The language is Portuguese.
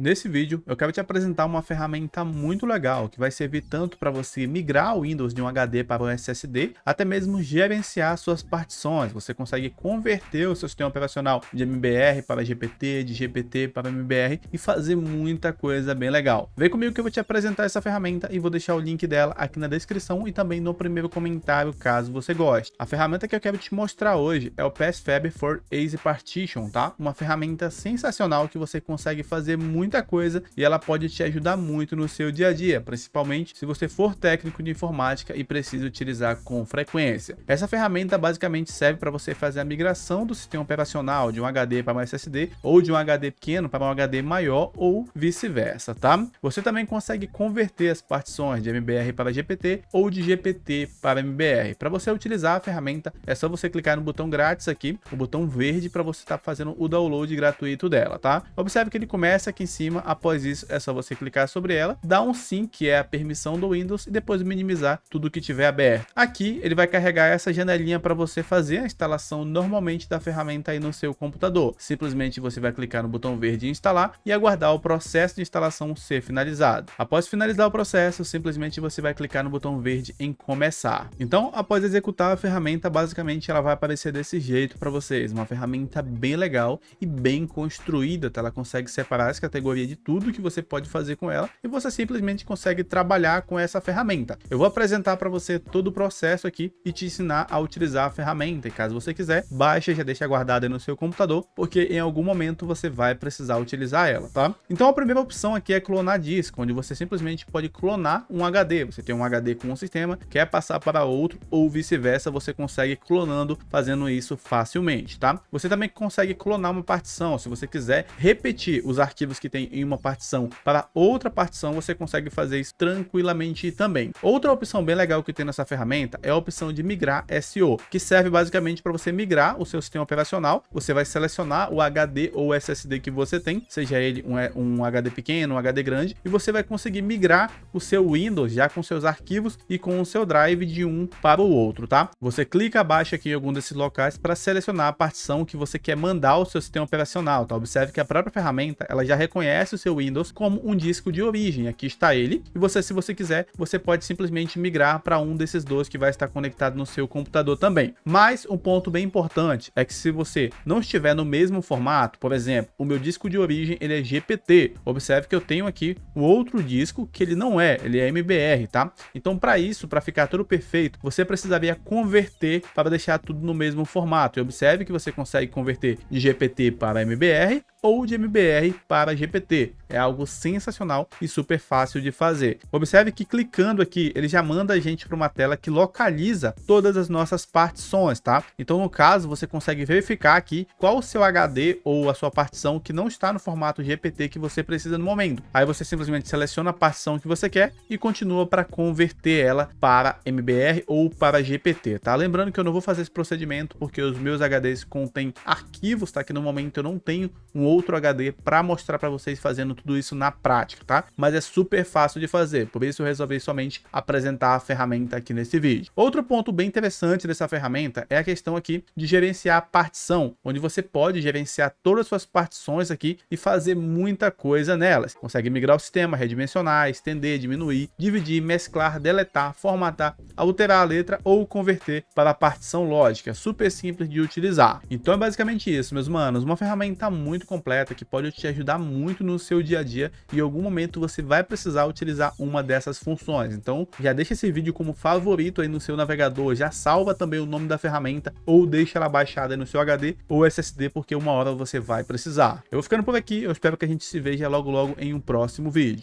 Nesse vídeo eu quero te apresentar uma ferramenta muito legal que vai servir tanto para você migrar o Windows de um HD para um SSD, até mesmo gerenciar suas partições. Você consegue converter o seu sistema operacional de MBR para GPT, de GPT para MBR e fazer muita coisa bem legal. Vem comigo que eu vou te apresentar essa ferramenta e vou deixar o link dela aqui na descrição e também no primeiro comentário caso você goste. A ferramenta que eu quero te mostrar hoje é o PSFab for Easy Partition, tá? Uma ferramenta sensacional que você consegue fazer muito muita coisa e ela pode te ajudar muito no seu dia a dia, principalmente se você for técnico de informática e precisa utilizar com frequência. Essa ferramenta basicamente serve para você fazer a migração do sistema operacional de um HD para um SSD ou de um HD pequeno para um HD maior ou vice-versa, tá? Você também consegue converter as partições de MBR para GPT ou de GPT para MBR. Para você utilizar a ferramenta, é só você clicar no botão grátis aqui, o botão verde para você estar tá fazendo o download gratuito dela, tá? Observe que ele começa aqui em cima. Após isso, é só você clicar sobre ela, dar um sim, que é a permissão do Windows, e depois minimizar tudo que tiver aberto. Aqui, ele vai carregar essa janelinha para você fazer a instalação normalmente da ferramenta aí no seu computador. Simplesmente você vai clicar no botão verde instalar e aguardar o processo de instalação ser finalizado. Após finalizar o processo, simplesmente você vai clicar no botão verde em começar. Então, após executar a ferramenta, basicamente ela vai aparecer desse jeito para vocês. Uma ferramenta bem legal e bem construída, tá? Ela consegue separar as categorias categoria de tudo que você pode fazer com ela e você simplesmente consegue trabalhar com essa ferramenta. Eu vou apresentar para você todo o processo aqui e te ensinar a utilizar a ferramenta. E caso você quiser, baixa e já deixa guardada no seu computador, porque em algum momento você vai precisar utilizar ela, tá? Então a primeira opção aqui é clonar disco, onde você simplesmente pode clonar um HD. Você tem um HD com um sistema, quer passar para outro ou vice-versa, você consegue clonando, fazendo isso facilmente, tá? Você também consegue clonar uma partição, se você quiser repetir os arquivos que tem item em uma partição para outra partição, você consegue fazer isso tranquilamente também. Outra opção bem legal que tem nessa ferramenta é a opção de migrar SO, que serve basicamente para você migrar o seu sistema operacional. Você vai selecionar o HD ou SSD que você tem, seja ele um, é, um HD pequeno, um HD grande, e você vai conseguir migrar o seu Windows já com seus arquivos e com o seu drive de um para o outro, tá? Você clica abaixo aqui em algum desses locais para selecionar a partição que você quer mandar ao seu sistema operacional, tá? Observe que a própria ferramenta, ela já reconhece reconhece o seu Windows como um disco de origem. Aqui está ele. E você, se você quiser, você pode simplesmente migrar para um desses dois que vai estar conectado no seu computador também. Mas um ponto bem importante é que se você não estiver no mesmo formato, por exemplo, o meu disco de origem ele é GPT. Observe que eu tenho aqui o outro disco que ele não é, ele é MBR, tá? Então para isso, para ficar tudo perfeito, você precisaria converter para deixar tudo no mesmo formato. E observe que você consegue converter de GPT para MBR ou de MBR para GPT GPT. É algo sensacional e super fácil de fazer. Observe que clicando aqui, ele já manda a gente para uma tela que localiza todas as nossas partições, tá? Então, no caso, você consegue verificar aqui qual o seu HD ou a sua partição que não está no formato GPT que você precisa no momento. Aí você simplesmente seleciona a partição que você quer e continua para converter ela para MBR ou para GPT, tá? Lembrando que eu não vou fazer esse procedimento porque os meus HDs contêm arquivos, tá? Que no momento eu não tenho um outro HD para mostrar para você vocês fazendo tudo isso na prática, tá? Mas é super fácil de fazer, por isso eu resolvi somente apresentar a ferramenta aqui nesse vídeo. Outro ponto bem interessante dessa ferramenta é a questão aqui de gerenciar a partição, onde você pode gerenciar todas as suas partições aqui e fazer muita coisa nelas. Consegue migrar o sistema, redimensionar, estender, diminuir, dividir, mesclar, deletar, formatar, alterar a letra ou converter para a partição lógica. Super simples de utilizar. Então é basicamente isso, meus manos. Uma ferramenta muito completa que pode te ajudar muito muito no seu dia a dia e em algum momento você vai precisar utilizar uma dessas funções. Então já deixa esse vídeo como favorito aí no seu navegador, já salva também o nome da ferramenta ou deixa ela baixada no seu HD ou SSD porque uma hora você vai precisar. Eu vou ficando por aqui, eu espero que a gente se veja logo logo em um próximo vídeo.